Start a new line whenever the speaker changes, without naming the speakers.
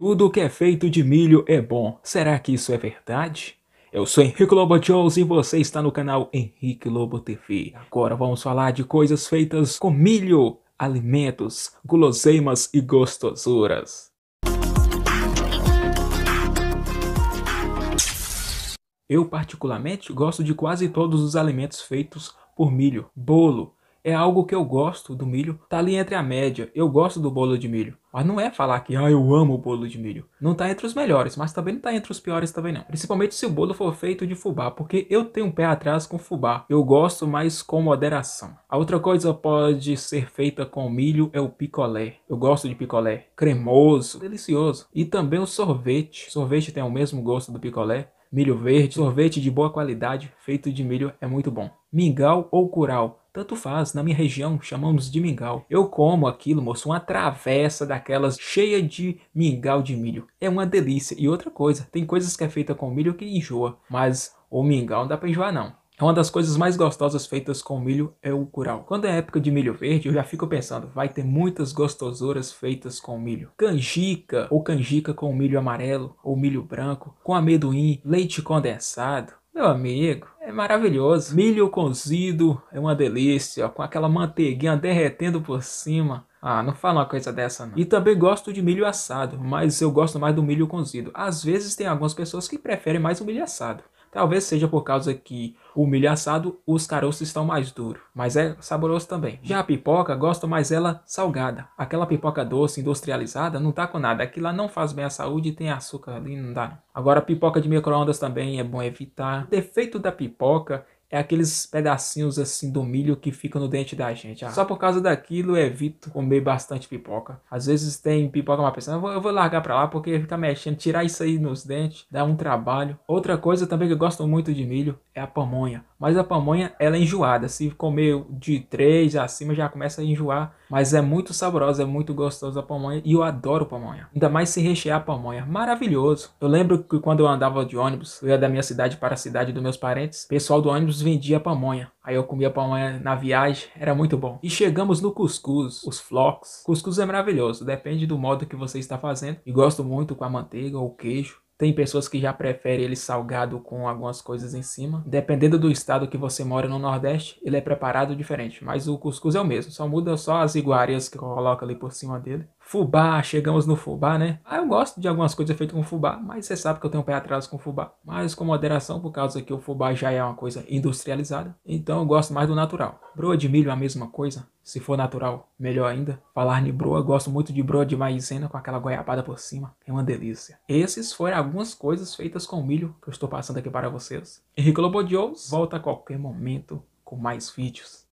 Tudo que é feito de milho é bom. Será que isso é verdade? Eu sou Henrique Lobo Jones e você está no canal Henrique Lobo TV. Agora vamos falar de coisas feitas com milho, alimentos, guloseimas e gostosuras. Eu particularmente gosto de quase todos os alimentos feitos por milho. Bolo, é algo que eu gosto do milho, tá ali entre a média. Eu gosto do bolo de milho. Mas não é falar que, ah, eu amo o bolo de milho. Não tá entre os melhores, mas também não tá entre os piores também não. Principalmente se o bolo for feito de fubá, porque eu tenho um pé atrás com fubá. Eu gosto, mas com moderação. A outra coisa pode ser feita com milho é o picolé. Eu gosto de picolé. Cremoso, delicioso. E também o sorvete. O sorvete tem o mesmo gosto do picolé milho verde, sorvete de boa qualidade feito de milho é muito bom. Mingau ou curau, tanto faz, na minha região chamamos de mingau. Eu como aquilo, moço, uma travessa daquelas cheia de mingau de milho. É uma delícia. E outra coisa, tem coisas que é feita com milho que enjoa, mas o mingau não dá para enjoar não. É uma das coisas mais gostosas feitas com milho é o curau. Quando é época de milho verde, eu já fico pensando, vai ter muitas gostosuras feitas com milho. Canjica, ou canjica com milho amarelo, ou milho branco, com amendoim, leite condensado. Meu amigo, é maravilhoso. Milho cozido é uma delícia, com aquela manteiguinha derretendo por cima. Ah, não fala uma coisa dessa não. E também gosto de milho assado, mas eu gosto mais do milho cozido. Às vezes tem algumas pessoas que preferem mais o milho assado. Talvez seja por causa que o milho assado, os caroços estão mais duros, mas é saboroso também. Já a pipoca, gosto mais ela salgada. Aquela pipoca doce, industrializada, não tá com nada. Aquilo não faz bem à saúde e tem açúcar ali, não dá. Agora, pipoca de micro-ondas também é bom evitar. O defeito da pipoca é aqueles pedacinhos assim do milho que ficam no dente da gente. Ah, só por causa daquilo eu evito comer bastante pipoca. Às vezes tem pipoca uma pessoa, eu vou, eu vou largar para lá porque fica mexendo, tirar isso aí nos dentes, dá um trabalho. Outra coisa também que eu gosto muito de milho é a pamonha. Mas a pamonha, ela é enjoada. Se comer de 3 acima, já começa a enjoar. Mas é muito saborosa, é muito gostosa a pamonha. E eu adoro pamonha. Ainda mais se rechear a pamonha. Maravilhoso. Eu lembro que quando eu andava de ônibus, eu ia da minha cidade para a cidade dos meus parentes. O pessoal do ônibus vendia pamonha. Aí eu comia pamonha na viagem, era muito bom. E chegamos no cuscuz, os flocos. Cuscuz é maravilhoso, depende do modo que você está fazendo. E gosto muito com a manteiga ou queijo. Tem pessoas que já preferem ele salgado com algumas coisas em cima. Dependendo do estado que você mora no Nordeste, ele é preparado diferente, mas o cuscuz é o mesmo, só muda só as iguarias que coloca ali por cima dele. Fubá, chegamos no fubá, né? Ah, eu gosto de algumas coisas feitas com fubá, mas você sabe que eu tenho um pé atrás com fubá. Mas com moderação, por causa que o fubá já é uma coisa industrializada, então eu gosto mais do natural. Broa de milho é a mesma coisa, se for natural, melhor ainda. Falar de broa, gosto muito de broa de maizena com aquela goiabada por cima, é uma delícia. Esses foram algumas coisas feitas com milho que eu estou passando aqui para vocês. Henrique Lobo de volta a qualquer momento com mais vídeos.